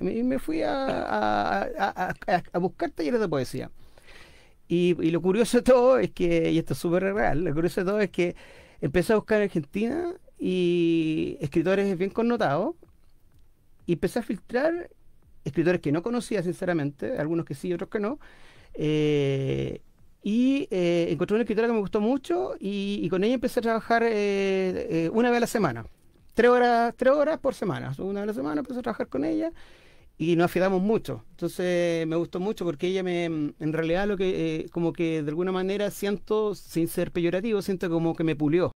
y me fui a, buscar talleres de poesía. Y, lo curioso de todo es que, y esto es súper real, lo curioso de todo es que empecé a buscar en Argentina y escritores bien connotados y empecé a filtrar escritores que no conocía sinceramente, algunos que sí, otros que no. Eh, y eh, encontré una escritora que me gustó mucho y, con ella empecé a trabajar eh, una vez a la semana tres horas, tres horas por semana. Una a la semana empecé a trabajar con ella y nos afidamos mucho. Entonces me gustó mucho porque ella me, en realidad lo que, eh, como que de alguna manera siento, sin ser peyorativo, siento como que me pulió.